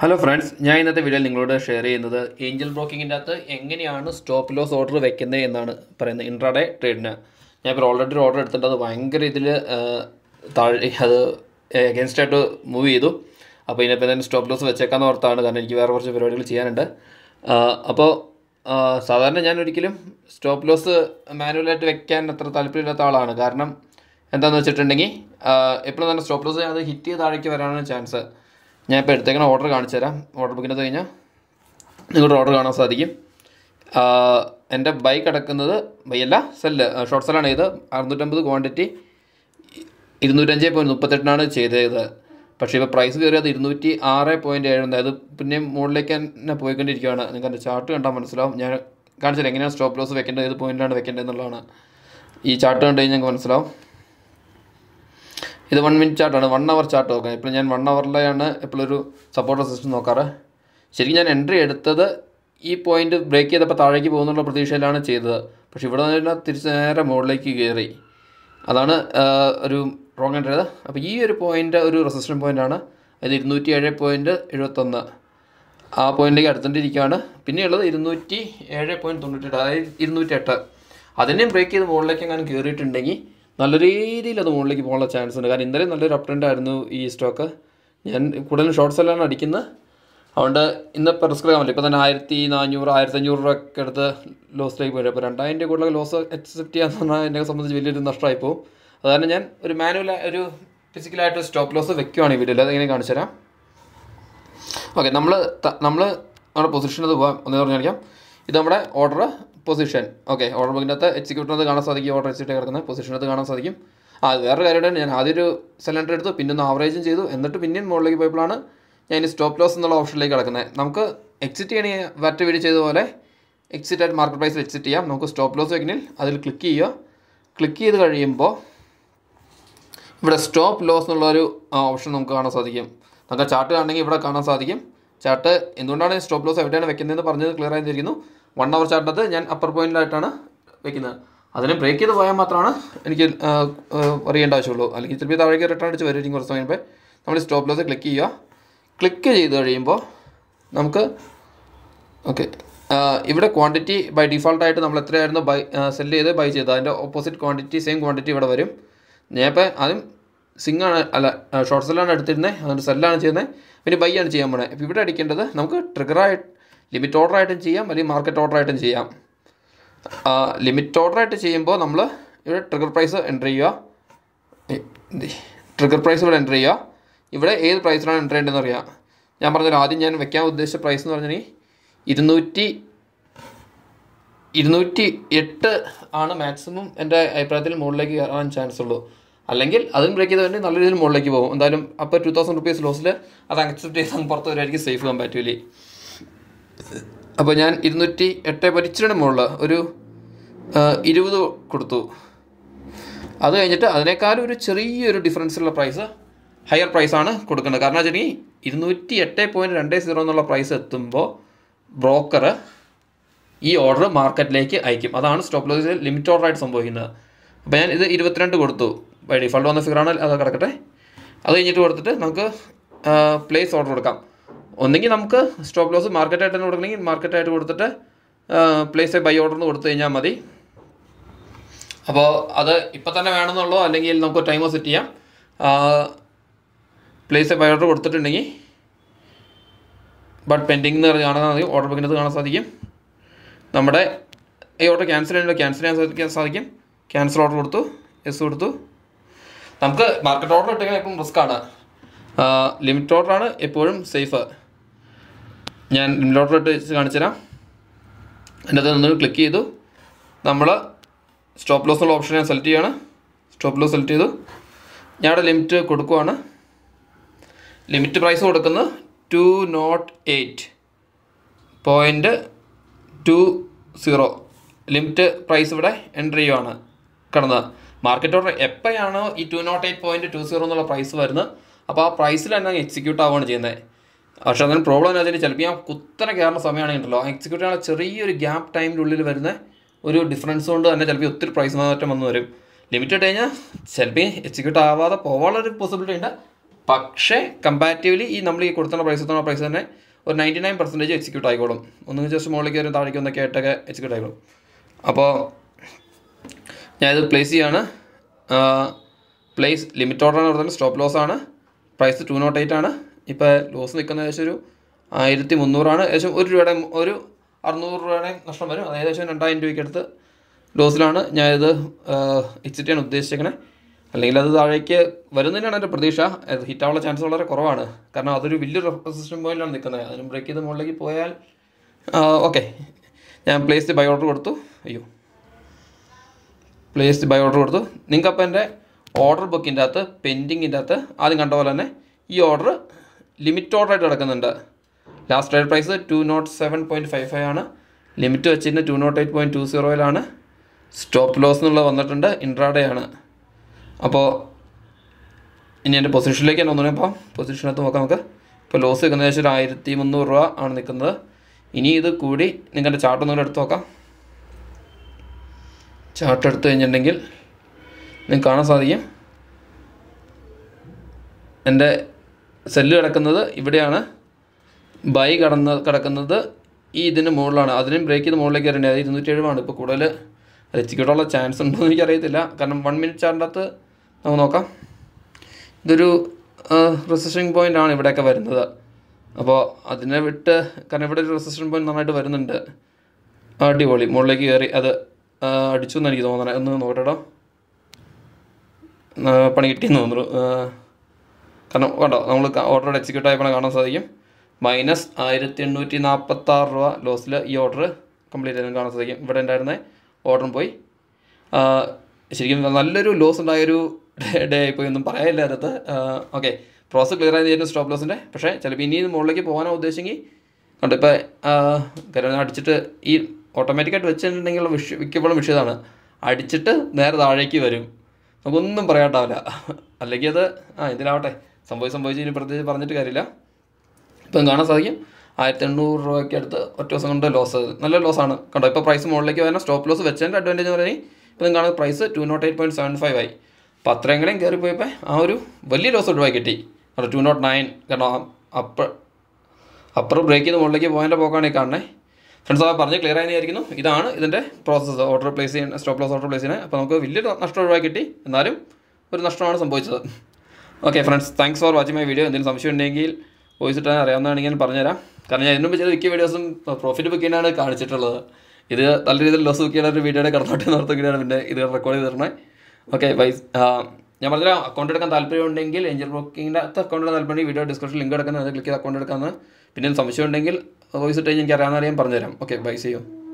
hello friends ഞാൻ ഇന്നത്തെ വീഡിയോയിൽ നിങ്ങളോട് ഷെയർ ചെയ്യുന്നത് ഏഞ്ചൽ ബ്രോക്കിങ്ങിൻ്റെ അകത്ത് എങ്ങനെയാണ് സ്റ്റോപ്പ് ലോസ് ഓർഡർ വെക്കുന്നത് എന്നാണ് പറയുന്നത് ഇൻട്രാഡേ ട്രേഡിന് ഞാൻ ഇപ്പോൾ ഓൾറെഡി ഒരു ഓർഡർ എടുത്തിട്ട് അത് ഭയങ്കര ഇതിൽ താഴെ അത് എഗൈൻസ്റ്റായിട്ട് ആയിട്ട് മൂവ് ചെയ്തു അപ്പോൾ ഇതിനിപ്പോൾ തന്നെ സ്റ്റോപ്പ് ലോസ് വെച്ചേക്കാന്ന് ഓർത്താണ് കാരണം എനിക്ക് വേറെ കുറച്ച് പരിപാടികൾ ചെയ്യാനുണ്ട് അപ്പോൾ സാധാരണ ഞാൻ ഒരിക്കലും സ്റ്റോപ്പ് ലോസ് മാനുവലായിട്ട് വെക്കാൻ അത്ര താല്പര്യമില്ലാത്ത ആളാണ് കാരണം എന്താണെന്ന് വെച്ചിട്ടുണ്ടെങ്കിൽ എപ്പോഴും തന്നെ സ്റ്റോപ്പ് ലോസ് അത് ഹിറ്റ് ചെയ്ത് താഴേക്ക് വരാനാണ് ചാൻസ് ഞാൻ ഇപ്പോൾ എടുത്തേക്കണ ഓർഡർ കാണിച്ചു തരാം ഓർഡർ ബുക്കിനകത്ത് കഴിഞ്ഞാൽ നിങ്ങളുടെ ഓർഡർ കാണാൻ സാധിക്കും എൻ്റെ ബൈ അടക്കുന്നത് ബൈയല്ല സെല്ല് ഷോർട്ട് സെല്ലാണ് ചെയ്ത് അറുന്നൂറ്റമ്പത് ക്വാണ്ടിറ്റി ഇരുന്നൂറ്റഞ്ച് പോയിൻറ്റ് മുപ്പത്തെട്ടിനാണ് ചെയ്തത് പക്ഷേ ഇപ്പോൾ പ്രൈസ് കയറിയത് ഇരുന്നൂറ്റി ആറ് പോയിൻറ്റ് ഏഴ് അതായത് പിന്നെ മുകളിലേക്ക് തന്നെ പോയിക്കൊണ്ടിരിക്കുകയാണ് നിങ്ങൾക്ക് എൻ്റെ ചാർട്ട് കണ്ടാൽ മനസ്സിലാവും ഞാൻ കാണിച്ചില്ല എങ്ങനെയാണ് സ്റ്റോപ്പ് ലോസ് വെക്കേണ്ടത് ഏത് പോയിൻറ്റിലാണ് വെക്കേണ്ടത് എന്നുള്ളതാണ് ഈ ചാർട്ട് കണ്ടു കഴിഞ്ഞാൽ മനസ്സിലാവും ഇത് വൺ മിനിറ്റ് ചാർട്ടാണ് വൺ അവർ ചാർട്ട് നോക്കാം ഇപ്പോൾ ഞാൻ വൺ അവറിലെയാണ് ഒരു സപ്പോർട്ട് റെസിസ്റ്റൻസ് നോക്കാറ് ശരിക്കും ഞാൻ എൻട്രി എടുത്തത് ഈ പോയിന്റ് ബ്രേക്ക് ചെയ്തപ്പോൾ താഴേക്ക് പോകുന്നുള്ള പ്രതീക്ഷയിലാണ് ചെയ്തത് പക്ഷേ ഇവിടെ നിന്ന് തിരിച്ച് നേരെ മുകളിലേക്ക് കയറി അതാണ് ഒരു റോങ് എൻട്രി ചെയ്തത് അപ്പോൾ ഈ ഒരു പോയിൻ്റ് ഒരു റെസിസ്റ്റൻ പോയിൻ്റാണ് അത് ഇരുന്നൂറ്റി ഏഴ് പോയിൻറ്റ് എഴുപത്തൊന്ന് ആ പോയിന്റിലേക്ക് അടുത്തുകൊണ്ടിരിക്കുകയാണ് പിന്നെയുള്ളത് ഇരുന്നൂറ്റി ഏഴ് പോയിൻറ്റ് എട്ട് അതായത് ഇരുന്നൂറ്റി എട്ട് അതിനെയും ബ്രേക്ക് ചെയ്ത് മുകളിലേക്ക് ഞാൻ കയറിയിട്ടുണ്ടെങ്കിൽ നല്ല രീതിയിൽ അത് മുകളിലേക്ക് പോകാനുള്ള ചാൻസ് ഉണ്ട് കാരണം ഇന്നലെ നല്ലൊരു അപ്റ്റൻഡ് ആയിരുന്നു ഈ സ്റ്റോക്ക് ഞാൻ കൂടുതലും ഷോർട്ട് സെല്ലാണ് അടിക്കുന്നത് അതുകൊണ്ട് ഇന്ന് റിസ്കെടുക്കാൻ ഇപ്പോൾ തന്നെ ആയിരത്തി നാനൂറ് ആയിരത്തി അഞ്ഞൂറ് രൂപ ഒക്കെ എടുത്ത് ലോസിലേക്ക് പോയി അപ്പോൾ രണ്ടായിരം രൂപ കൂടുതൽ ലോസ് അക്സെപ്റ്റ് ചെയ്യാന്ന് പറഞ്ഞാൽ എന്നെ സംബന്ധിച്ച് വലിയൊരു നഷ്ടമായി പോകും അതുകാരണം ഞാൻ ഒരു മാനുവൽ ഒരു ഫിസിക്കലായിട്ട് സ്റ്റോപ്പ് ലോസ് വെക്കുവാണ് ഈ വീഡിയോയിൽ അതെങ്ങനെ കാണിച്ചു തരാം ഓക്കെ നമ്മൾ നമ്മൾ നമ്മുടെ പൊസിഷനത് പോകാം ഒന്ന് പറഞ്ഞു കാണിക്കാം ഇത് നമ്മുടെ ഓർഡർ പൊസിഷൻ ഓക്കെ ഓർഡർ അകത്ത് എക്സിക്യൂട്ടറിനകത്ത് കാണാൻ സാധിക്കും ഓർഡർ എക്സിക്യൂട്ട് കിടക്കുന്നത് പൊസിഷനകത്ത് കാണാൻ സാധിക്കും ആ വേറെ കാര്യമായിട്ട് ഞാൻ ആദ്യം ഒരു സിലിണ്ടർ എടുത്തു പിന്നെ ഒന്ന് ആവറേജും ചെയ്തു എന്നിട്ട് പിന്നെയും മുകളിലേക്ക് പോയപ്പോഴാണ് ഞാൻ സ്റ്റോപ്പ് ലോസ് എന്നുള്ള ഓപ്ഷനിലേക്ക് കിടക്കുന്നത് നമുക്ക് എക്സിറ്റ് ചെയ്യണേ വറ്റ വീഡിയോ ചെയ്ത പോലെ എക്സിറ്റ് ആയിട്ട് മാർക്കറ്റ് പ്രൈസിൽ എക്സിറ്റ് ചെയ്യാം നമുക്ക് സ്റ്റോപ്പ് ലോസ് വെക്കണമെങ്കിൽ അതിൽ ക്ലിക്ക് ചെയ്യുക ക്ലിക്ക് ചെയ്ത് കഴിയുമ്പോൾ ഇവിടെ സ്റ്റോപ്പ് ലോസ് എന്നുള്ളൊരു ഓപ്ഷൻ നമുക്ക് കാണാൻ സാധിക്കും നമുക്ക് ചാർട്ട് കാണണമെങ്കിൽ ഇവിടെ കാണാൻ സാധിക്കും ചാർട്ട് എന്തുകൊണ്ടാണ് സ്റ്റോപ്പ് ലോസ് എവിടെയാണ് വെക്കുന്നതെന്ന് പറഞ്ഞത് ക്ലിയർ ആയിരിക്കുന്നു വൺ അവർ ചാർട്ടിനകത്ത് ഞാൻ അപ്പർ പോയിന്റിലായിട്ടാണ് വെക്കുന്നത് അതിനെ ബ്രേക്ക് ചെയ്ത് പോയാൽ മാത്രമാണ് എനിക്ക് അറിയേണ്ട ആവശ്യമുള്ളൂ അല്ലെങ്കിൽ ഇത്തിരി താഴേക്ക് റിട്ടേൺ അടിച്ച് വരുമായിരിക്കും കുറച്ച് കഴിയുമ്പോൾ നമ്മൾ സ്റ്റോപ്പ് ലോസ് ക്ലിക്ക് ചെയ്യുക ക്ലിക്ക് ചെയ്ത് കഴിയുമ്പോൾ നമുക്ക് ഓക്കെ ഇവിടെ ക്വാണ്ടിറ്റി ബൈ ഡിഫോൾട്ടായിട്ട് നമ്മൾ എത്രയായിരുന്നു ബൈ സെല് ചെയ്ത് ബൈ ചെയ്ത് അതിൻ്റെ ഓപ്പോസിറ്റ് ക്വാണ്ടിറ്റി സെയിം ക്വാണ്ടിറ്റി ഇവിടെ വരും ഞാൻ ഇപ്പോൾ ആദ്യം സിംഗ് ആണ് അല്ല ഷോർട്ട് സെല്ലാണ് എടുത്തിരുന്നത് അതുകൊണ്ട് സെല്ലാണ് ചെയ്യുന്നത് പിന്നെ ബൈ ആണ് ചെയ്യാൻ പോണേ ഇപ്പോൾ ഇവിടെ അടിക്കേണ്ടത് നമുക്ക് ട്രിഗറായി ലിമിറ്റ് ഓർഡർ ആയിട്ടും ചെയ്യാം അല്ലെങ്കിൽ മാർക്കറ്റ് ഓർഡർ ആയിട്ടും ചെയ്യാം ലിമിറ്റ് ഓർഡർ ആയിട്ട് ചെയ്യുമ്പോൾ നമ്മൾ ഇവിടെ ട്രിഗർ പ്രൈസ് എൻ്റർ ചെയ്യുക ട്രിഗർ പ്രൈസ് ഇവിടെ എൻ്റർ ചെയ്യുക ഇവിടെ ഏത് പ്രൈസിലാണ് എൻ്റർ ചെയ്യേണ്ടതെന്ന് അറിയാം ഞാൻ പറഞ്ഞാൽ ആദ്യം ഞാൻ വെക്കാൻ ഉദ്ദേശിച്ച പ്രൈസ് എന്ന് പറഞ്ഞാൽ ഇരുന്നൂറ്റി ഇരുന്നൂറ്റി എട്ട് ആണ് മാക്സിമം എൻ്റെ അഭിപ്രായത്തിൽ മുകളിലേക്ക് കയറാൻ ചാൻസ് ഉള്ളൂ അല്ലെങ്കിൽ അതും ബ്രേക്ക് ചെയ്ത് വേണ്ടി നല്ല രീതിയിൽ മുകളിലേക്ക് പോകും എന്തായാലും അപ്പോൾ ടു തൗസൻഡ് റുപ്പീസ് ലോസിൽ അത് അക്സെപ്റ്റ് ചെയ്ത് പുറത്ത് വരുമായിരിക്കും സേഫ് കമ്പാറ്റീവ്ലി അപ്പോൾ ഞാൻ ഇരുന്നൂറ്റി എട്ട് പരിച്ചിരിയുടെ മുകളിൽ ഒരു ഇരുപത് കൊടുത്തു അത് കഴിഞ്ഞിട്ട് അതിനേക്കാളും ഒരു ചെറിയൊരു ഡിഫറൻസുള്ള പ്രൈസ് ഹയർ പ്രൈസാണ് കൊടുക്കേണ്ടത് കാരണം വെച്ചാൽ ഇരുന്നൂറ്റി എട്ട് പോയിൻറ്റ് രണ്ട് സീറോ എന്നുള്ള പ്രൈസ് എത്തുമ്പോൾ ബ്രോക്കർ ഈ ഓർഡർ മാർക്കറ്റിലേക്ക് അയക്കും അതാണ് സ്റ്റോപ്പ് ലോസിൽ ലിമിറ്റ് ഓർഡറായിട്ട് സംഭവിക്കുന്നത് അപ്പോൾ ഞാൻ ഇത് ഇരുപത്തിരണ്ട് കൊടുത്തു ഡിഫോൾട്ട് വന്ന ഫിഗറാണ് അത് കിടക്കട്ടെ അത് കഴിഞ്ഞിട്ട് കൊടുത്തിട്ട് നമുക്ക് പ്ലേസ് ഓർഡർ കൊടുക്കാം ഒന്നെങ്കിൽ നമുക്ക് സ്റ്റോപ്പ് ലോസ് മാർക്കറ്റായിട്ട് തന്നെ കൊടുക്കണമെങ്കിൽ മാർക്കറ്റായിട്ട് കൊടുത്തിട്ട് പ്ലേസ് ബൈ ഓർഡർ എന്ന് കൊടുത്തു കഴിഞ്ഞാൽ മതി അപ്പോൾ അത് ഇപ്പം തന്നെ വേണമെന്നുള്ളോ അല്ലെങ്കിൽ നമുക്ക് ടൈം സെറ്റ് ചെയ്യാം പ്ലേസ് ബൈ ഓർഡർ കൊടുത്തിട്ടുണ്ടെങ്കിൽ ബട്ട് പെൻഡിങ് എന്ന് പറഞ്ഞാൽ കാണാൻ സാധിക്കും ഓർഡർ ബുക്കിനകത്ത് കാണാൻ സാധിക്കും നമ്മുടെ ഈ ഓർഡർ ക്യാൻസൽ ചെയ്യണമല്ലോ ക്യാൻസൽ ചെയ്യാൻ സാധിക്കാൻ സാധിക്കും ക്യാൻസൽ ഓർഡർ കൊടുത്തു എസ് കൊടുത്തു നമുക്ക് മാർക്കറ്റ് ഓർഡർ ഇട്ടെങ്കിൽ എപ്പോഴും റിസ്ക്കാണ് ആണ് ലിമിറ്റ് ഓർഡറാണ് എപ്പോഴും സേഫ് ഞാൻ ഡിംലോട്ട് വെച്ച് കാണിച്ചു തരാം എൻ്റെ അത് നിന്ന് ക്ലിക്ക് ചെയ്തു നമ്മൾ സ്റ്റോപ്പ് ലോസ് ഉള്ള ഓപ്ഷൻ ഞാൻ സെലക്ട് ചെയ്യാണ് സ്റ്റോപ്പ് ലോസ് സെലക്ട് ചെയ്തു ഞാനവിടെ ലിമിറ്റ് കൊടുക്കുവാണ് ലിമിറ്റ് പ്രൈസ് കൊടുക്കുന്നത് two nought eight point two zero limit price ഇവിടെ എൻ്റർ ചെയ്യുവാണ് കിടന്നത് മാർക്കറ്റ് ഓർഡർ എപ്പോഴാണോ ഈ two nought eight point two zero എന്നുള്ള പ്രൈസ് വരുന്നത് അപ്പോൾ ആ പ്രൈസിൽ തന്നെ എക്സിക്യൂട്ട് ആവുകയാണ് ചെയ്യുന്നത് പക്ഷേ അതിന് പ്രോബ്ലം എന്ന് വെച്ചാൽ ചിലപ്പോൾ ഞാൻ കുത്തനെ കയറുന്ന സമയമാണെങ്കിൽ ഉണ്ടല്ലോ എക്സിക്യൂട്ടീവാണ് ചെറിയൊരു ഗ്യാപ്പ് ടൈമിൻ്റെ ഉള്ളിൽ വരുന്ന ഒരു ഡിഫറൻസ് കൊണ്ട് തന്നെ ചിലപ്പോൾ ഒത്തിരി പ്രൈസ് മാറ്റം വന്നു വരും ലിമിറ്റഡ് കഴിഞ്ഞാൽ ചിലപ്പോൾ എക്സിക്യൂട്ട് ആവാതെ പോകാനുള്ളൊരു പോസിബിലിറ്റി ഉണ്ട് പക്ഷേ കമ്പാരിറ്റീവ്ലി ഈ നമ്മൾ ഈ കൊടുത്തുന്ന പ്രൈസ് എത്തുന്ന പ്രൈസ് തന്നെ ഒരു നയൻറ്റി നയൻ പെർസെൻറ്റേജ് എക്സിക്യൂട്ട് ആയിക്കോളും ഒന്നും ജസ്റ്റ് മുകളിലേക്ക് വരും താഴേക്ക് ഒന്നൊക്കെ ആയിട്ടൊക്കെ എക്സിക്യൂട്ട് ആയിക്കോളും അപ്പോൾ ഞാനിത് പ്ലേസ് ചെയ്യാണ് പ്ലേസ് ലിമിറ്റ് ഓർഡർ എന്ന് പറഞ്ഞാൽ സ്റ്റോപ്പ് ലോസ് ആണ് പ്രൈസ് ടു നോട്ട് എയ്റ്റ് ആണ് ഇപ്പോൾ ലോസ് നിൽക്കുന്ന ഏകദേശം ഒരു ആയിരത്തി മുന്നൂറാണ് ഏകദേശം ഒരു രൂപയുടെ ഒരു അറുന്നൂറ് രൂപയുടെ നഷ്ടം വരും അതായത് ഏകദേശം രണ്ടായിരം രൂപയ്ക്ക് അടുത്ത് ലോസിലാണ് ഞാനിത് എക്സിറ്റ് ചെയ്യാൻ ഉദ്ദേശിച്ചിരിക്കുന്നത് അല്ലെങ്കിൽ അത് താഴേക്ക് വരുന്നതിനാണ് എൻ്റെ പ്രതീക്ഷ ഹിറ്റാവുള്ള ചാൻസ് വളരെ കുറവാണ് കാരണം അതൊരു വലിയൊരു റെസിസ്റ്റൻ പോയിന്റിലാണ് നിൽക്കുന്നത് അതിന് ബ്രേക്ക് ചെയ്ത് മുകളിലേക്ക് പോയാൽ ഓക്കെ ഞാൻ പ്ലേസ്ഡ് ബൈ ഓർഡർ കൊടുത്തു അയ്യോ പ്ലേസ്ഡ് ബൈ ഓർഡർ കൊടുത്തു നിങ്ങൾക്ക് അപ്പോൾ എൻ്റെ ഓർഡർ ബുക്കിൻ്റെ അകത്ത് പെൻഡിങ്ങിൻ്റെ അകത്ത് ആദ്യം കണ്ട പോലെ തന്നെ ഈ ഓർഡർ ലിമിറ്റ് ഓർഡറായിട്ട് കിടക്കുന്നുണ്ട് last trade price two nought seven point five five ആണ് ലിമിറ്റ് വെച്ചിരുന്ന two nought eight point two സീറോയിലാണ് സ്റ്റോപ്പ് ലോസ് എന്നുള്ളത് വന്നിട്ടുണ്ട് ഇൻട്രാഡേ ആണ് അപ്പോൾ ഇനി എൻ്റെ പൊസിഷനിലേക്ക് തന്നെ തോന്നുന്നത് അപ്പോൾ പൊസിഷനകത്ത് നോക്കാം നമുക്ക് ഇപ്പോൾ ലോസ് നിൽക്കുന്ന ഏകദേശം ഒരു ആയിരത്തി മുന്നൂറ് രൂപ ആണ് നിൽക്കുന്നത് ഇനി ഇത് കൂടി നിങ്ങളുടെ ചാർട്ട് ഒന്നുകൂടെ എടുത്ത് നോക്കാം ചാർട്ട് എടുത്തു കഴിഞ്ഞിട്ടുണ്ടെങ്കിൽ നിങ്ങൾക്ക് കാണാൻ സാധിക്കും എൻ്റെ സെല്ല് കിടക്കുന്നത് ഇവിടെയാണ് ബൈ കടന്ന് കിടക്കുന്നത് ഈ ഇതിൻ്റെ മുകളിലാണ് അതിനും ബ്രേക്ക് ചെയ്ത് മുകളിലേക്ക് വരണേ അത് ഇരുന്നൂറ്റി എഴുപതാണ് ഇപ്പോൾ കൂടുതൽ എക്സിക്യൂട്ടുള്ള ചാൻസ് ഉണ്ടോ എന്ന് എനിക്കറിയത്തില്ല കാരണം വൺ മിനിറ്റ് ചാർട്ടിനകത്ത് നമുക്ക് നോക്കാം ഇതൊരു റിസഷൻ പോയിൻ്റ് ആണ് ഇവിടെയൊക്കെ വരുന്നത് അപ്പോൾ അതിനെ വിട്ട് കാരണം ഇവിടെ ഒരു റിസഷൻ പോയിൻ്റ് നന്നായിട്ട് വരുന്നുണ്ട് അടിപൊളി മുകളിലേക്ക് കയറി അത് അടിച്ചു എന്ന് എനിക്ക് തോന്നണം ഒന്ന് നോക്കട്ടോ പണി കിട്ടിയെന്ന് തോന്നുന്നു കാരണം കണ്ടോ നമ്മൾ ഓർഡർ എക്സിക്യൂട്ട് ആയപ്പോൾ കാണാൻ സാധിക്കും മൈനസ് ആയിരത്തി എണ്ണൂറ്റി നാൽപ്പത്തി ആറ് രൂപ ലോസിൽ ഈ ഓർഡർ കംപ്ലീറ്റ് ആയാലും കാണാൻ സാധിക്കും ഇവിടെ ഉണ്ടായിരുന്ന ഓർഡറും പോയി ശരിക്കും നല്ലൊരു ലോസ് ഉണ്ടായൊരു ഡേ ആയിപ്പോയി ഒന്നും പറയാനില്ല അതിനകത്ത് ഓക്കെ പ്രോസസ് ക്ലിയർ ആയിരുന്നു സ്റ്റോപ്പ് ലോസിൻ്റെ പക്ഷേ ചിലപ്പോൾ ഇനി മുകളിലേക്ക് പോകാനോ ഉദ്ദേശിച്ചെങ്കിൽ കണ്ടു ഇപ്പോൾ കാര്യം അടിച്ചിട്ട് ഈ ഓട്ടോമാറ്റിക്കായിട്ട് വെച്ചിട്ടുണ്ടെങ്കിൽ വിഷ മിക്കപ്പോഴും വിഷയതാണ് അടിച്ചിട്ട് നേരെ താഴേക്ക് വരും നമുക്കൊന്നും പറയാട്ടാവില്ല അല്ലെങ്കിൽ അത് ആ ഇതിലാവട്ടെ സംഭവിച്ച് സംഭവിച്ച് ഇനി പ്രത്യേകിച്ച് പറഞ്ഞിട്ട് കാര്യമില്ല ഇപ്പം കാണാൻ സാധിക്കും ആയിരത്തി എണ്ണൂറ് രൂപയ്ക്ക് അടുത്ത് ഒറ്റ ദിവസം കൊണ്ട് ലോസ് നല്ല ലോസാണ് കണ്ടോ ഇപ്പോൾ പ്രൈസ് മുകളിലേക്ക് വരുന്ന സ്റ്റോപ്പ് ലോസ് വെച്ചതിൻ്റെ അഡ്വാൻറ്റേജ് എന്ന് പറഞ്ഞാൽ ഇപ്പം നിങ്ങൾ price two nought eight point seven five ആയി അപ്പോൾ അത്രയെങ്കിലും കൂടെയും കയറിപ്പോയപ്പോൾ ആ ഒരു വലിയ ലോസ് ഒഴിവായി കിട്ടി അവിടെ ടു നോട്ട് നയൻ കാരണം അപ്പർ അപ്പർ ബ്രേക്ക് ചെയ്ത് മുകളിലേക്ക് പോകാൻ്റെ പോക്കാണ് ഈ കാണുന്നത് ഫ്രണ്ട്സ് ആ പറഞ്ഞ് ക്ലിയർ ആയിരിക്കുന്നു ഇതാണ് ഇതിൻ്റെ പ്രോസസ്സ് ഓർഡർ പ്ലേസ് ചെയ്യുന്ന സ്റ്റോപ്പ് ലോസ് ഓർഡർ പ്ലേസ് ചെയ്യുന്നത് അപ്പോൾ നമുക്ക് വലിയൊരു നഷ്ടം ഒഴിവാക്കി കിട്ടി എന്നാലും ഒരു നഷ്ടമാണ് സംഭവിച്ചത് okay friends thanks for watching my video എന്തെങ്കിലും സംശയം ഉണ്ടെങ്കിൽ വോയിസ് ഇട്ടാൻ അറിയാവുന്നതാണെങ്കിൽ ഞാൻ പറഞ്ഞുതരാം കാരണം ഞാൻ ഇതിനു ചില ചെയ്ത മിക്ക വീഡിയോസും പ്രോഫിറ്റ് ബുക്ക് ചെയ്യാനാണ് കാണിച്ചിട്ടുള്ളത് ഇത് നല്ല രീതിയിൽ ലോസ് ബുക്ക് ഒരു വീഡിയോയുടെ കടന്നോട്ട് നടത്തുകയാണ് പിന്നെ ഇത് റെക്കോർഡ് തരണേ ഓക്കെ വൈസ് ഞാൻ പറഞ്ഞ അക്കൗണ്ട് എടുക്കാൻ ഉണ്ടെങ്കിൽ ഏഞ്ചൽ ബ്രോക്കിങ്ങിൻ്റെ അകത്ത് അക്കൗണ്ട് താല്പര്യം വീഡിയോ ഡിസ്ക്രിപ്ഷൻ ലിങ്ക് എടുക്കുന്നത് അത് ക്ലിക്ക് ചെയ്ത് അക്കൗണ്ട് എടുക്കാമെന്ന് പിന്നെ സംശയം ഉണ്ടെങ്കിൽ വോയിസ് ഇട്ട് എനിക്ക് അറിയാവുന്ന ഞാൻ പറഞ്ഞുതരാം ഓക്കെ ബൈ ചെയ്യും